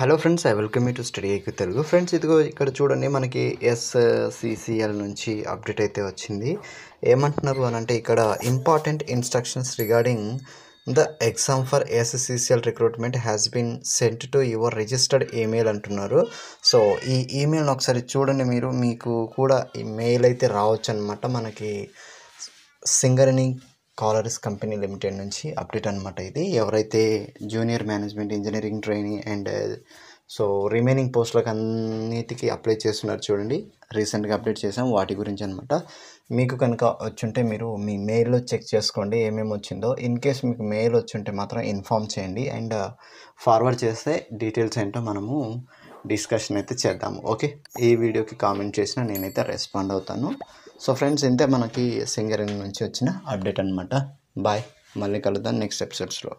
hello friends I welcome you to study ఐకి Telugu friends ఇదిగో ఇక్కడ చూడండి మనకి ఎస్సిసిఎల్ నుంచి అప్డేట్ అయితే వచ్చింది ఏమంటున్నారు అని అంటే ఇక్కడ important instructions regarding the exam for SSCCL recruitment has been sent to your registered email అంటున్నారు సో ఈ ఈమెయిల్ని ఒకసారి చూడండి మీరు మీకు కూడా ఈ మెయిల్ అయితే రావచ్చు అనమాట మనకి సింగర్ని స్కాలర్స్ కంపెనీ లిమిటెడ్ నుంచి అప్డేట్ అనమాట ఇది ఎవరైతే junior management engineering training and so remaining పోస్టులకు అన్నిటికీ అప్లై చేస్తున్నారు చూడండి రీసెంట్గా అప్డేట్ చేసాం వాటి గురించి అనమాట మీకు కనుక వచ్చుంటే మీరు మీ మెయిల్లో చెక్ చేసుకోండి ఏమేమి వచ్చిందో ఇన్ కేస్ మీకు మెయిల్ వచ్చుంటే మాత్రం ఇన్ఫామ్ చేయండి అండ్ ఫార్వర్డ్ చేస్తే డీటెయిల్స్ ఏంటో మనము డిస్కషన్ అయితే చేద్దాము ఓకే ఈ వీడియోకి కామెంట్ చేసినా నేనైతే రెస్పాండ్ అవుతాను సో ఫ్రెండ్స్ ఇంతే మనకి సింగరింగ్ నుంచి వచ్చిన అప్డేట్ అనమాట బాయ్ మళ్ళీ కలుద్దాం నెక్స్ట్ ఎపిసోడ్స్లో